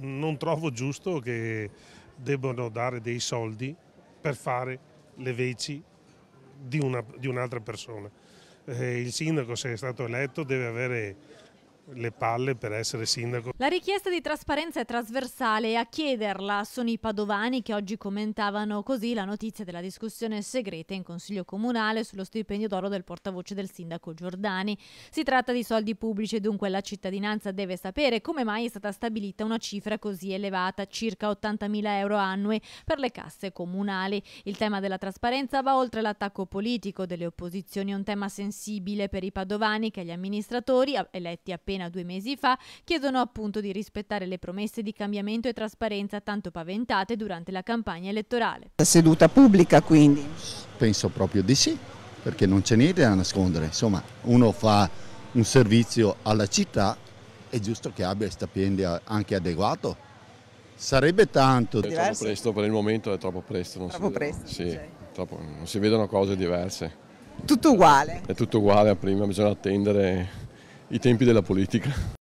Non trovo giusto che debbano dare dei soldi per fare le veci di, un'altra un persona. Eh, il sindaco, se è stato eletto, deve avere le palle per essere sindaco. La richiesta di trasparenza è trasversale e a chiederla sono i padovani che oggi commentavano così la notizia della discussione segreta in Consiglio Comunale sullo stipendio d'oro del portavoce del sindaco Giordani. Si tratta di soldi pubblici e dunque la cittadinanza deve sapere come mai è stata stabilita una cifra così elevata, circa 80.000 euro annui per le casse comunali. Il tema della trasparenza va oltre l'attacco politico delle opposizioni, un tema sensibile per i padovani che gli amministratori eletti appena appena due mesi fa, chiedono appunto di rispettare le promesse di cambiamento e trasparenza tanto paventate durante la campagna elettorale. La seduta pubblica quindi? Penso proprio di sì, perché non c'è niente da nascondere. Insomma, uno fa un servizio alla città, è giusto che abbia stipendio anche adeguato. Sarebbe tanto. È troppo presto, per il momento è troppo presto. Non troppo si vedono, Sì, troppo, non si vedono cose diverse. Tutto uguale. È tutto uguale a prima, bisogna attendere i tempi della politica.